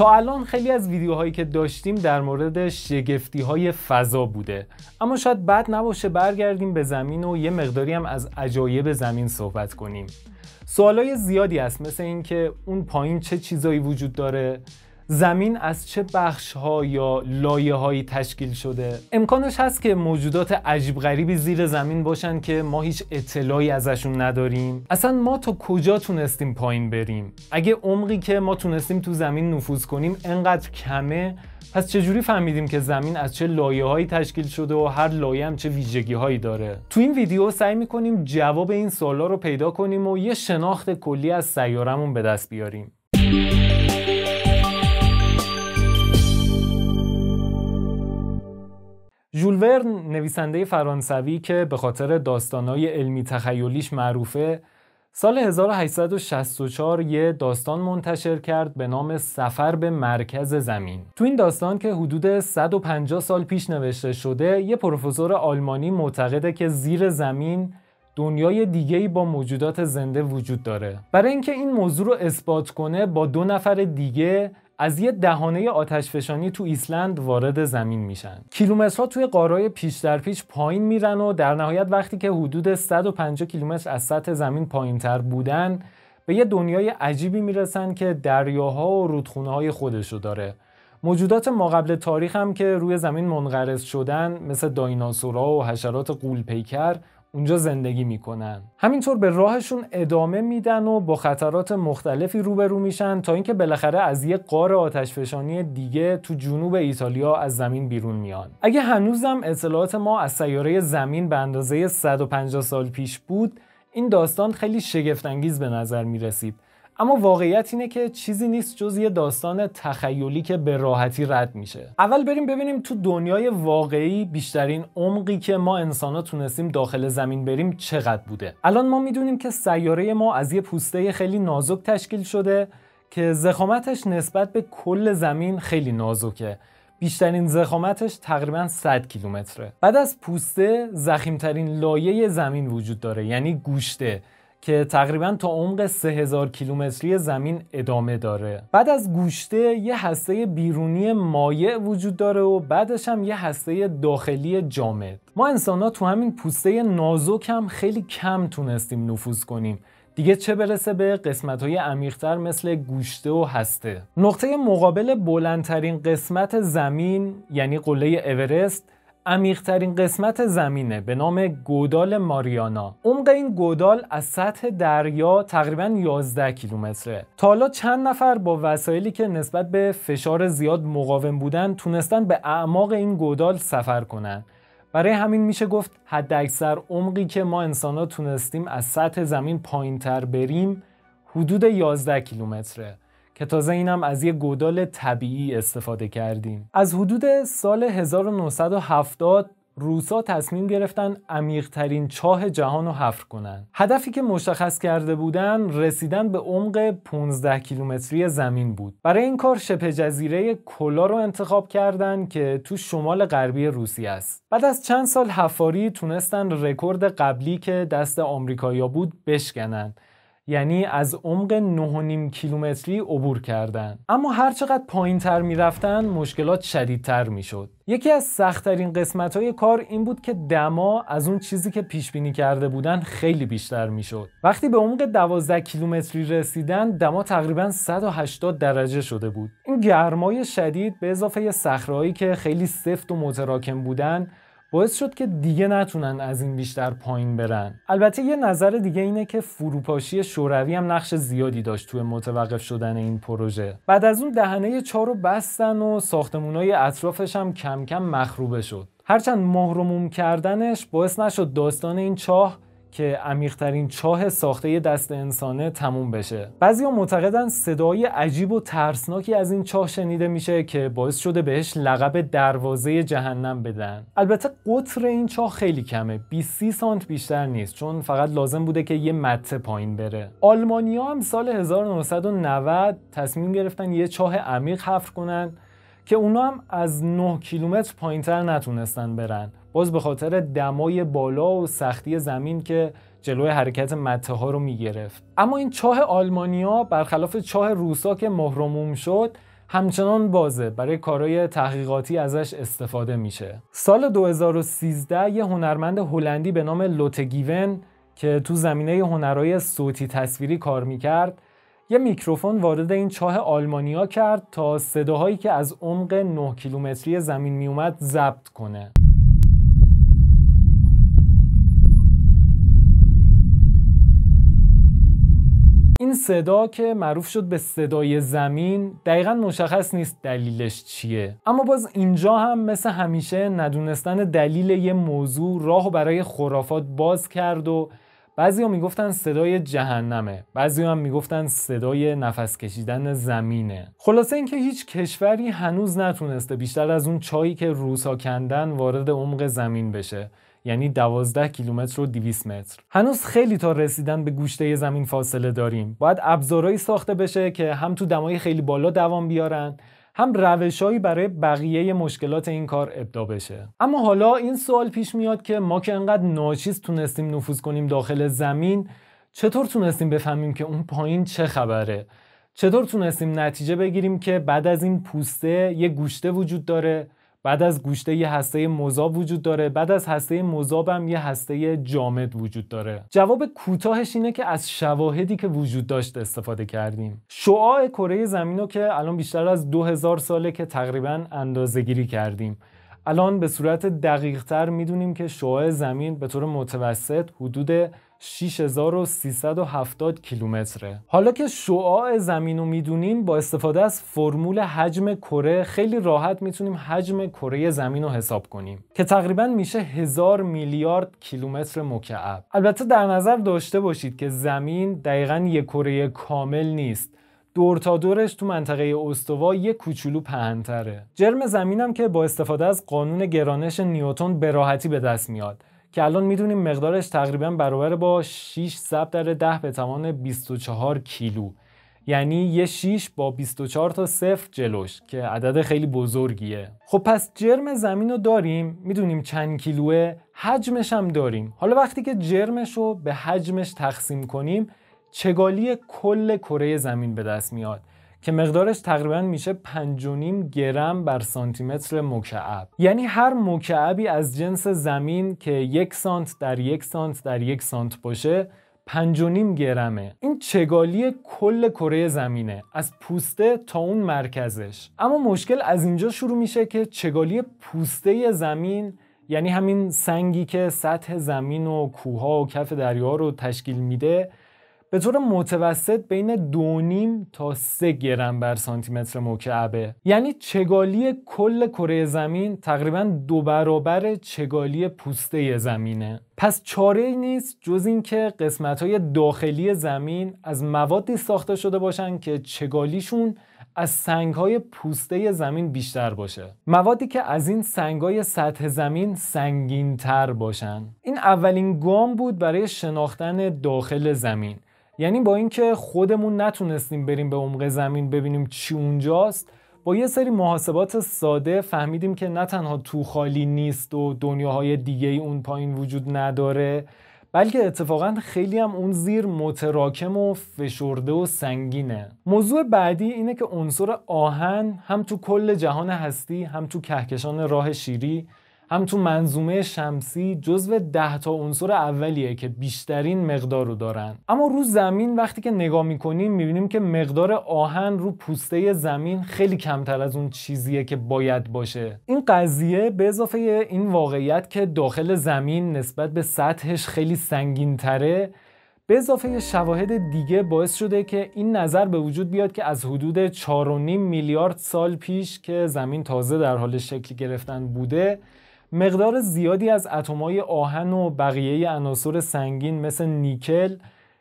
تا الان خیلی از ویدیوهایی که داشتیم در مورد شگفتی های فضا بوده اما شاید بد نباشه برگردیم به زمین و یه مقداری هم از عجایب زمین صحبت کنیم سوالای زیادی هست مثل اینکه اون پایین چه چیزایی وجود داره زمین از چه بخش ها یا لایه هایی تشکیل شده امکانش هست که موجودات عجیب غریبی زیر زمین باشن که ما هیچ اطلاعی ازشون نداریم اصلا ما تا کجا تونستیم پایین بریم اگه عمقی که ما تونستیم تو زمین نفوذ کنیم انقدر کمه پس چجوری فهمیدیم که زمین از چه لایه تشکیل شده و هر لایه هم چه ویژگی هایی داره تو این ویدیو سعی میکنیم جواب این سوالا رو پیدا کنیم و یه شناخت کلی از سیارمون به دست بیاریم ژول ورن نویسنده فرانسوی که به خاطر داستانهای علمی تخیلیش معروفه سال 1864 یه داستان منتشر کرد به نام سفر به مرکز زمین تو این داستان که حدود 150 سال پیش نوشته شده یه پروفسور آلمانی معتقده که زیر زمین دنیای دیگه با موجودات زنده وجود داره برای اینکه این موضوع رو اثبات کنه با دو نفر دیگه از یه دهانه آتشفشانی تو ایسلند وارد زمین میشن کیلومترها توی قارای پیش در پیش پایین میرن و در نهایت وقتی که حدود 150 کیلومتر از سطح زمین پایینتر بودن به یه دنیای عجیبی میرسن که دریاها و رودخونه های خودشو داره موجودات ما قبل تاریخ هم که روی زمین منقرض شدن مثل دایناسورها و حشرات قولپیکر اونجا زندگی میکنن همینطور به راهشون ادامه میدن و با خطرات مختلفی روبرو میشن تا اینکه بالاخره از یه قار آتشفشانی دیگه تو جنوب ایتالیا از زمین بیرون میان اگه هنوزم اطلاعات ما از سیاره زمین به اندازه 150 سال پیش بود این داستان خیلی شگفتانگیز به نظر میرسید اما واقعیت اینه که چیزی نیست جز یه داستان تخیلی که به راحتی رد میشه اول بریم ببینیم تو دنیای واقعی بیشترین عمقی که ما انسانا تونستیم داخل زمین بریم چقدر بوده الان ما میدونیم که سیاره ما از یه پوسته خیلی نازک تشکیل شده که زخامتش نسبت به کل زمین خیلی نازکه بیشترین زخامتش تقریبا 100 کیلومتره بعد از پوسته زخیمترین لایه زمین وجود داره یعنی گوشته که تقریبا تا عمق 3000 کیلومتری زمین ادامه داره بعد از گوشته یه هسته بیرونی مایع وجود داره و بعدش هم یه هسته داخلی جامد ما انسان ها تو همین پوسته نازک هم خیلی کم تونستیم نفوذ کنیم دیگه چه برسه به قسمت های عمیقتر مثل گوشته و هسته نقطه مقابل بلندترین قسمت زمین یعنی قله اورست عمیقترین قسمت زمینه به نام گودال ماریانا عمق این گودال از سطح دریا تقریبا 11 کیلومتره تا حالا چند نفر با وسایلی که نسبت به فشار زیاد مقاوم بودن تونستن به اعماق این گودال سفر کنن برای همین میشه گفت حد اکثر عمقی که ما انسان ها تونستیم از سطح زمین پایین تر بریم حدود 11 کیلومتره که تازه اینم از یه گودال طبیعی استفاده کردیم از حدود سال 1970 روسا تصمیم گرفتن عمیقترین چاه جهان رو حفر کنند. هدفی که مشخص کرده بودن رسیدن به عمق 15 کیلومتری زمین بود برای این کار شبه جزیره کلا رو انتخاب کردند که تو شمال غربی روسیه است بعد از چند سال حفاری تونستن رکورد قبلی که دست آمریکایا بود بشکنن یعنی از عمق 9.5 کیلومتری عبور کردند. اما هرچقدر پایین تر می مشکلات شدیدتر می شد یکی از سختترین قسمت های کار این بود که دما از اون چیزی که پیش بینی کرده بودن خیلی بیشتر شد. وقتی به عمق 12 کیلومتری رسیدن دما تقریبا 180 درجه شده بود. این گرمای شدید به اضافه صخرهایی که خیلی سفت و متراکم بودن باعث شد که دیگه نتونن از این بیشتر پایین برن البته یه نظر دیگه اینه که فروپاشی شوروی هم نقش زیادی داشت توی متوقف شدن این پروژه بعد از اون دهنه چار رو بستن و ساختمونای اطرافش هم کم کم مخروبه شد هرچند مهرموم کردنش باعث نشد داستان این چاه که عمیقترین چاه ساخته دست انسانه تموم بشه بعضیا معتقدن صدای عجیب و ترسناکی از این چاه شنیده میشه که باعث شده بهش لقب دروازه جهنم بدن البته قطر این چاه خیلی کمه 20 سانت بیشتر نیست چون فقط لازم بوده که یه مته پایین بره آلمانیا هم سال 1990 تصمیم گرفتن یه چاه عمیق حفر کنن که اونا هم از 9 کیلومتر پایینتر نتونستن برن باز به خاطر دمای بالا و سختی زمین که جلوی حرکت مته ها رو میگرفت اما این چاه آلمانیا برخلاف چاه روسا که مهرموم شد همچنان بازه برای کارهای تحقیقاتی ازش استفاده میشه سال 2013 یه هنرمند هلندی به نام لوتگیون که تو زمینه هنرهای صوتی تصویری کار میکرد یه میکروفون وارد این چاه آلمانیا کرد تا صداهایی که از عمق 9 کیلومتری زمین میومد ضبط کنه این صدا که معروف شد به صدای زمین دقیقا مشخص نیست دلیلش چیه اما باز اینجا هم مثل همیشه ندونستن دلیل یه موضوع راه برای خرافات باز کرد و بعضی هم میگفتن صدای جهنمه بعضی هم میگفتن صدای نفس کشیدن زمینه خلاصه اینکه هیچ کشوری هنوز نتونسته بیشتر از اون چایی که روسا کندن وارد عمق زمین بشه یعنی 12 کیلومتر و 200 متر هنوز خیلی تا رسیدن به گوشته زمین فاصله داریم باید ابزارهایی ساخته بشه که هم تو دمای خیلی بالا دوام بیارن هم روشهایی برای بقیه مشکلات این کار ابدا بشه اما حالا این سوال پیش میاد که ما که انقدر ناچیز تونستیم نفوذ کنیم داخل زمین چطور تونستیم بفهمیم که اون پایین چه خبره چطور تونستیم نتیجه بگیریم که بعد از این پوسته یه گوشته وجود داره بعد از گوشته یه هسته مذاب وجود داره بعد از هسته مذاب هم یه هسته جامد وجود داره جواب کوتاهش اینه که از شواهدی که وجود داشت استفاده کردیم شعاع کره زمین رو که الان بیشتر از 2000 ساله که تقریبا اندازهگیری کردیم الان به صورت دقیقتر میدونیم که شعاع زمین به طور متوسط حدود 6370 کیلومتره حالا که شعاع زمین رو میدونیم با استفاده از فرمول حجم کره خیلی راحت میتونیم حجم کره زمین رو حساب کنیم که تقریبا میشه هزار میلیارد کیلومتر مکعب البته در نظر داشته باشید که زمین دقیقا یک کره کامل نیست دور تا دورش تو منطقه استوا یه کوچولو پهنتره جرم زمینم که با استفاده از قانون گرانش نیوتون به راحتی به دست میاد که الان میدونیم مقدارش تقریبا برابر با 6 ضرب در 10 به توان 24 کیلو یعنی یه 6 با 24 تا صفر جلوش که عدد خیلی بزرگیه خب پس جرم زمین رو داریم میدونیم چند کیلوه حجمش هم داریم حالا وقتی که جرمش رو به حجمش تقسیم کنیم چگالی کل کره زمین به دست میاد که مقدارش تقریبا میشه 5.5 گرم بر سانتی متر مکعب یعنی هر مکعبی از جنس زمین که یک سانت در یک سانت در یک سانت باشه 5.5 گرمه این چگالی کل کره زمینه از پوسته تا اون مرکزش اما مشکل از اینجا شروع میشه که چگالی پوسته زمین یعنی همین سنگی که سطح زمین و کوها و کف دریا رو تشکیل میده به طور متوسط بین دو نیم تا سه گرم بر سانتی متر مکعبه یعنی چگالی کل کره زمین تقریبا دو برابر چگالی پوسته زمینه پس چاره ای نیست جز اینکه قسمت های داخلی زمین از موادی ساخته شده باشند که چگالیشون از سنگ های پوسته زمین بیشتر باشه موادی که از این سنگ های سطح زمین سنگین تر باشن این اولین گام بود برای شناختن داخل زمین یعنی با اینکه خودمون نتونستیم بریم به عمق زمین ببینیم چی اونجاست با یه سری محاسبات ساده فهمیدیم که نه تنها تو خالی نیست و دنیاهای دیگه اون پایین وجود نداره بلکه اتفاقا خیلی هم اون زیر متراکم و فشرده و سنگینه موضوع بعدی اینه که عنصر آهن هم تو کل جهان هستی هم تو کهکشان راه شیری هم تو منظومه شمسی جزو ده تا عنصر اولیه که بیشترین مقدار رو دارن اما رو زمین وقتی که نگاه میکنیم میبینیم که مقدار آهن رو پوسته زمین خیلی کمتر از اون چیزیه که باید باشه این قضیه به اضافه این واقعیت که داخل زمین نسبت به سطحش خیلی سنگین تره به اضافه شواهد دیگه باعث شده که این نظر به وجود بیاد که از حدود 4.5 میلیارد سال پیش که زمین تازه در حال شکل گرفتن بوده مقدار زیادی از اتمای آهن و بقیه عناصر سنگین مثل نیکل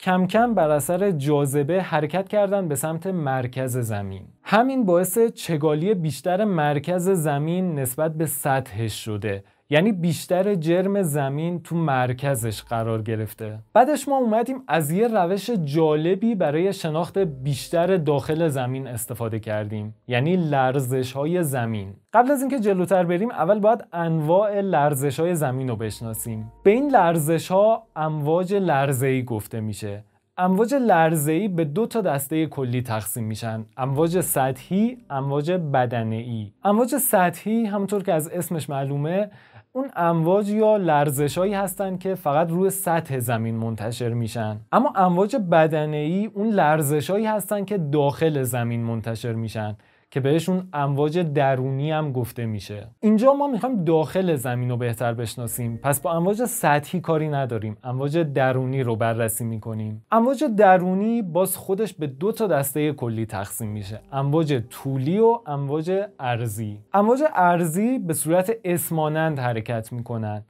کم کم بر اثر جاذبه حرکت کردن به سمت مرکز زمین همین باعث چگالی بیشتر مرکز زمین نسبت به سطحش شده یعنی بیشتر جرم زمین تو مرکزش قرار گرفته بعدش ما اومدیم از یه روش جالبی برای شناخت بیشتر داخل زمین استفاده کردیم یعنی لرزش های زمین قبل از اینکه جلوتر بریم اول باید انواع لرزش های زمین رو بشناسیم به این لرزش ها امواج لرزه‌ای گفته میشه امواج لرزه‌ای به دو تا دسته کلی تقسیم میشن امواج سطحی امواج بدنه ای امواج سطحی همونطور که از اسمش معلومه اون امواج یا لرزشهایی هستند که فقط روی سطح زمین منتشر میشن اما امواج بدنه ای اون لرزشهایی هستند که داخل زمین منتشر میشن که بهشون امواج درونی هم گفته میشه اینجا ما میخوایم داخل زمین رو بهتر بشناسیم پس با امواج سطحی کاری نداریم امواج درونی رو بررسی میکنیم امواج درونی باز خودش به دو تا دسته کلی تقسیم میشه امواج طولی و امواج ارزی امواج ارزی به صورت اسمانند حرکت میکنند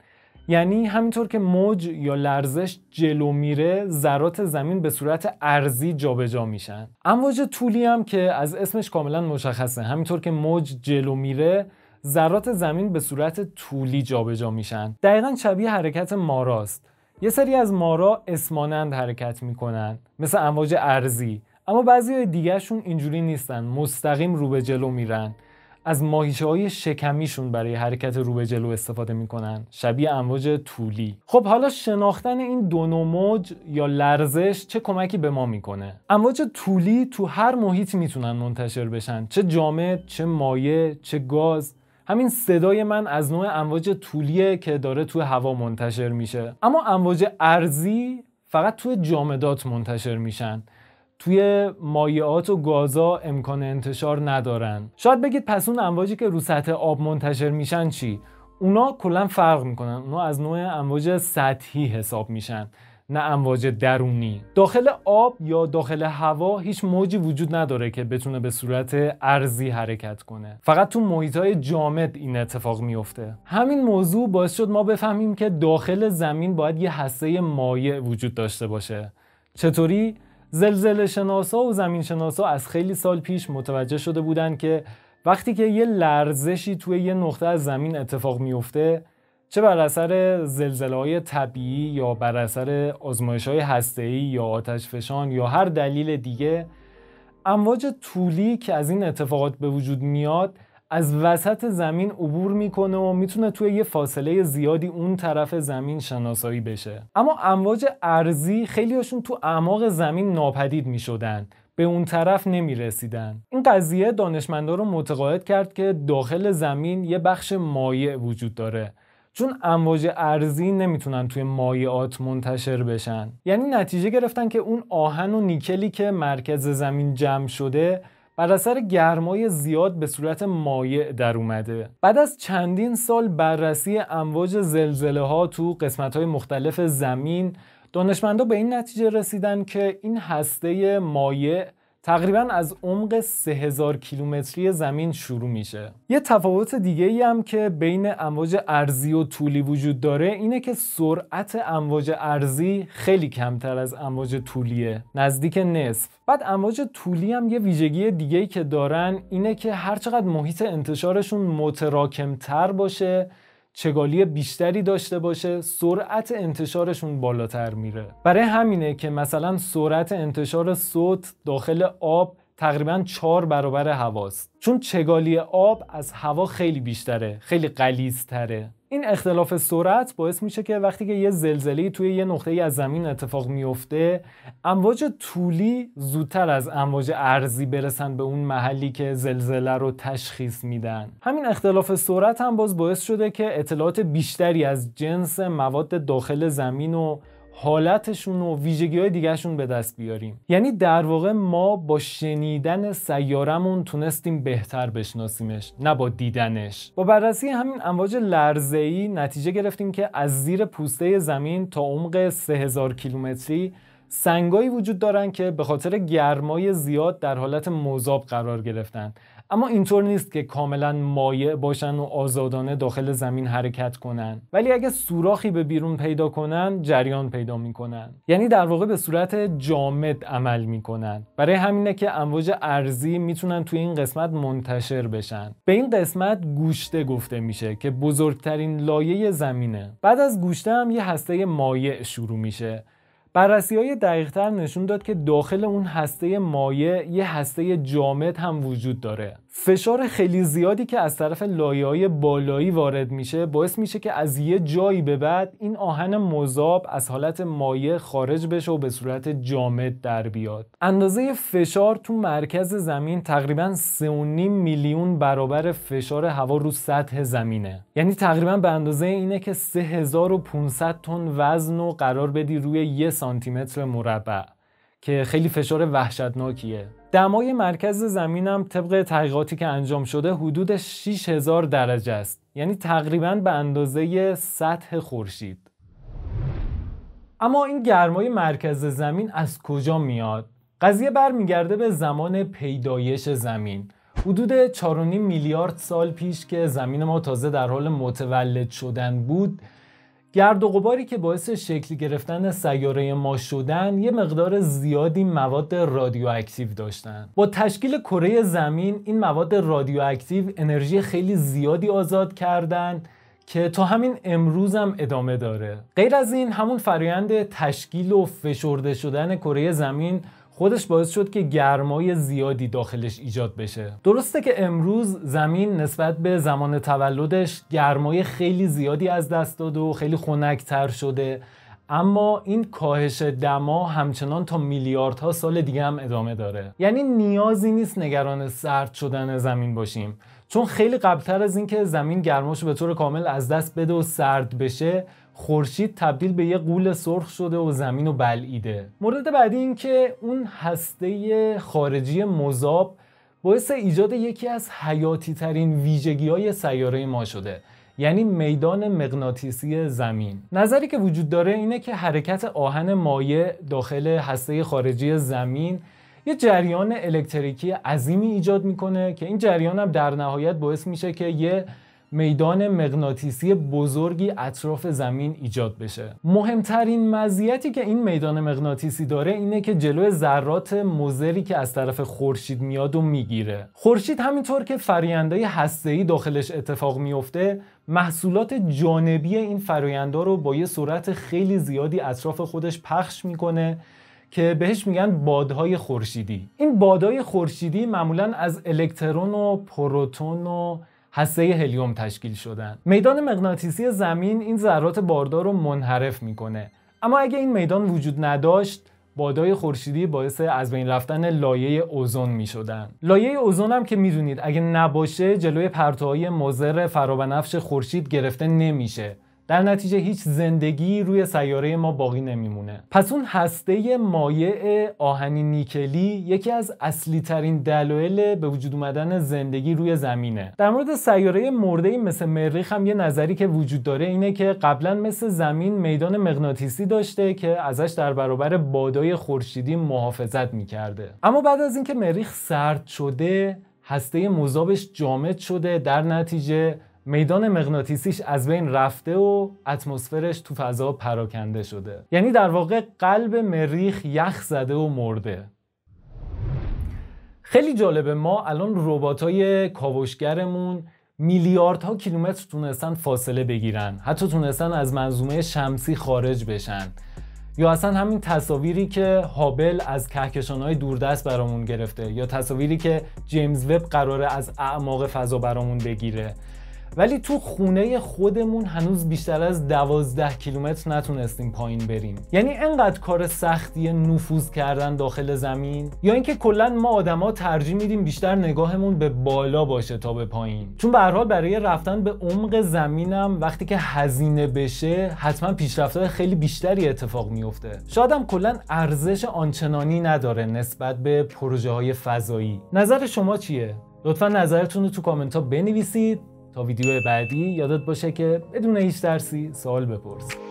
یعنی همینطور که موج یا لرزش جلو میره ذرات زمین به صورت ارزی جابجا میشن امواج طولی هم که از اسمش کاملا مشخصه همینطور که موج جلو میره ذرات زمین به صورت طولی جابجا میشن دقیقا شبیه حرکت ماراست یه سری از مارا اسمانند حرکت میکنن مثل امواج ارزی اما بعضی دیگهشون دیگرشون اینجوری نیستن مستقیم رو به جلو میرن از ماهیچه های شکمیشون برای حرکت رو به جلو استفاده میکنن شبیه امواج طولی خب حالا شناختن این دو موج یا لرزش چه کمکی به ما میکنه امواج طولی تو هر محیط میتونن منتشر بشن چه جامد چه مایع چه گاز همین صدای من از نوع امواج طولیه که داره تو هوا منتشر میشه اما امواج ارزی فقط تو جامدات منتشر میشن توی مایعات و گازا امکان انتشار ندارن شاید بگید پس اون امواجی که رو سطح آب منتشر میشن چی اونا کلا فرق میکنن اونا از نوع امواج سطحی حساب میشن نه امواج درونی داخل آب یا داخل هوا هیچ موجی وجود نداره که بتونه به صورت ارزی حرکت کنه فقط تو محیط جامد این اتفاق میفته همین موضوع باعث شد ما بفهمیم که داخل زمین باید یه هسته مایع وجود داشته باشه چطوری زلزله شناسا و زمین شناسا از خیلی سال پیش متوجه شده بودند که وقتی که یه لرزشی توی یه نقطه از زمین اتفاق میفته چه بر اثر زلزله های طبیعی یا بر اثر آزمایش های ای یا آتش فشان یا هر دلیل دیگه امواج طولی که از این اتفاقات به وجود میاد از وسط زمین عبور میکنه و میتونه توی یه فاصله زیادی اون طرف زمین شناسایی بشه اما امواج ارزی خیلیاشون تو اعماق زمین ناپدید میشدن به اون طرف نمی رسیدن. این قضیه دانشمندا رو متقاعد کرد که داخل زمین یه بخش مایع وجود داره چون امواج ارزی نمیتونن توی مایعات منتشر بشن یعنی نتیجه گرفتن که اون آهن و نیکلی که مرکز زمین جمع شده بر اثر گرمای زیاد به صورت مایع در اومده بعد از چندین سال بررسی امواج زلزله ها تو قسمت های مختلف زمین دانشمندا به این نتیجه رسیدن که این هسته مایع تقریبا از عمق 3000 کیلومتری زمین شروع میشه یه تفاوت دیگه ای هم که بین امواج ارزی و طولی وجود داره اینه که سرعت امواج ارزی خیلی کمتر از امواج طولیه نزدیک نصف بعد امواج طولی هم یه ویژگی دیگه ای که دارن اینه که هرچقدر محیط انتشارشون متراکمتر باشه چگالی بیشتری داشته باشه سرعت انتشارشون بالاتر میره برای همینه که مثلا سرعت انتشار صوت داخل آب تقریبا چهار برابر هواست چون چگالی آب از هوا خیلی بیشتره خیلی قلیزتره این اختلاف سرعت باعث میشه که وقتی که یه زلزله توی یه نقطه ای از زمین اتفاق میفته امواج طولی زودتر از امواج ارزی برسن به اون محلی که زلزله رو تشخیص میدن همین اختلاف سرعت هم باز باعث شده که اطلاعات بیشتری از جنس مواد داخل زمین و حالتشون و ویژگی های دیگرشون به دست بیاریم یعنی در واقع ما با شنیدن سیارمون تونستیم بهتر بشناسیمش نه با دیدنش با بررسی همین امواج لرزه‌ای نتیجه گرفتیم که از زیر پوسته زمین تا عمق 3000 کیلومتری سنگایی وجود دارن که به خاطر گرمای زیاد در حالت مذاب قرار گرفتن اما اینطور نیست که کاملا مایع باشن و آزادانه داخل زمین حرکت کنن ولی اگه سوراخی به بیرون پیدا کنن جریان پیدا میکنن یعنی در واقع به صورت جامد عمل میکنن برای همینه که امواج ارزی میتونن توی این قسمت منتشر بشن به این قسمت گوشته گفته میشه که بزرگترین لایه زمینه بعد از گوشته هم یه هسته مایع شروع میشه بررسی های دقیقتر نشون داد که داخل اون هسته مایع یه هسته جامد هم وجود داره فشار خیلی زیادی که از طرف لایه‌های بالایی وارد میشه باعث میشه که از یه جایی به بعد این آهن مذاب از حالت مایع خارج بشه و به صورت جامد در بیاد اندازه فشار تو مرکز زمین تقریبا 3.5 میلیون برابر فشار هوا رو سطح زمینه یعنی تقریبا به اندازه اینه که 3500 تن وزن رو قرار بدی روی یه سانتیمتر متر مربع که خیلی فشار وحشتناکیه دمای مرکز زمینم طبق تحقیقاتی که انجام شده حدود 6000 درجه است یعنی تقریبا به اندازه سطح خورشید اما این گرمای مرکز زمین از کجا میاد قضیه برمیگرده به زمان پیدایش زمین حدود 4.5 میلیارد سال پیش که زمین ما تازه در حال متولد شدن بود گرد و غباری که باعث شکل گرفتن سیاره ما شدن یه مقدار زیادی مواد رادیواکتیو داشتن با تشکیل کره زمین این مواد رادیواکتیو انرژی خیلی زیادی آزاد کردن که تا همین امروز هم ادامه داره غیر از این همون فرایند تشکیل و فشرده شدن کره زمین خودش باعث شد که گرمای زیادی داخلش ایجاد بشه درسته که امروز زمین نسبت به زمان تولدش گرمای خیلی زیادی از دست داد و خیلی خنکتر شده اما این کاهش دما همچنان تا میلیاردها سال دیگه هم ادامه داره یعنی نیازی نیست نگران سرد شدن زمین باشیم چون خیلی قبلتر از اینکه زمین گرماش به طور کامل از دست بده و سرد بشه خورشید تبدیل به یه قول سرخ شده و زمین رو بلعیده مورد بعدی این که اون هسته خارجی مذاب باعث ایجاد یکی از حیاتی ترین ویژگی های سیاره ما شده یعنی میدان مغناطیسی زمین نظری که وجود داره اینه که حرکت آهن مایع داخل هسته خارجی زمین یه جریان الکتریکی عظیمی ایجاد میکنه که این جریان هم در نهایت باعث میشه که یه میدان مغناطیسی بزرگی اطراف زمین ایجاد بشه مهمترین مزیتی که این میدان مغناطیسی داره اینه که جلو ذرات مزری که از طرف خورشید میاد و میگیره خورشید همینطور که فریندای هسته‌ای داخلش اتفاق میفته محصولات جانبی این فرایندا رو با یه سرعت خیلی زیادی اطراف خودش پخش میکنه که بهش میگن بادهای خورشیدی این بادهای خورشیدی معمولا از الکترون و پروتون و هسته هلیوم تشکیل شدن میدان مغناطیسی زمین این ذرات باردار رو منحرف میکنه اما اگه این میدان وجود نداشت بادای خورشیدی باعث از بین رفتن لایه اوزون می لایه اوزون هم که میدونید اگه نباشه جلوی پرتوهای مضر فرابنفش خورشید گرفته نمیشه در نتیجه هیچ زندگی روی سیاره ما باقی نمیمونه پس اون هسته مایع آهنی نیکلی یکی از اصلی ترین دلایل به وجود اومدن زندگی روی زمینه در مورد سیاره مرده مثل مریخ هم یه نظری که وجود داره اینه که قبلا مثل زمین میدان مغناطیسی داشته که ازش در برابر بادای خورشیدی محافظت میکرده اما بعد از اینکه مریخ سرد شده هسته مذابش جامد شده در نتیجه میدان مغناطیسیش از بین رفته و اتمسفرش تو فضا پراکنده شده یعنی در واقع قلب مریخ یخ زده و مرده خیلی جالبه ما الان رباتای کاوشگرمون میلیاردها کیلومتر تونستن فاصله بگیرن حتی تونستن از منظومه شمسی خارج بشن یا اصلا همین تصاویری که هابل از کهکشانهای دوردست برامون گرفته یا تصاویری که جیمز وب قراره از اعماق فضا برامون بگیره ولی تو خونه خودمون هنوز بیشتر از دوازده کیلومتر نتونستیم پایین بریم یعنی انقدر کار سختی نفوذ کردن داخل زمین یا اینکه کلا ما آدما ترجیح میدیم بیشتر نگاهمون به بالا باشه تا به پایین چون به حال برای رفتن به عمق زمینم وقتی که هزینه بشه حتما پیشرفت‌های خیلی بیشتری اتفاق میفته شاید هم کلا ارزش آنچنانی نداره نسبت به پروژه های فضایی نظر شما چیه لطفا نظرتون رو تو کامنت ها بنویسید تا ویدیو بعدی یادت باشه که بدون هیچ درسی سوال بپرس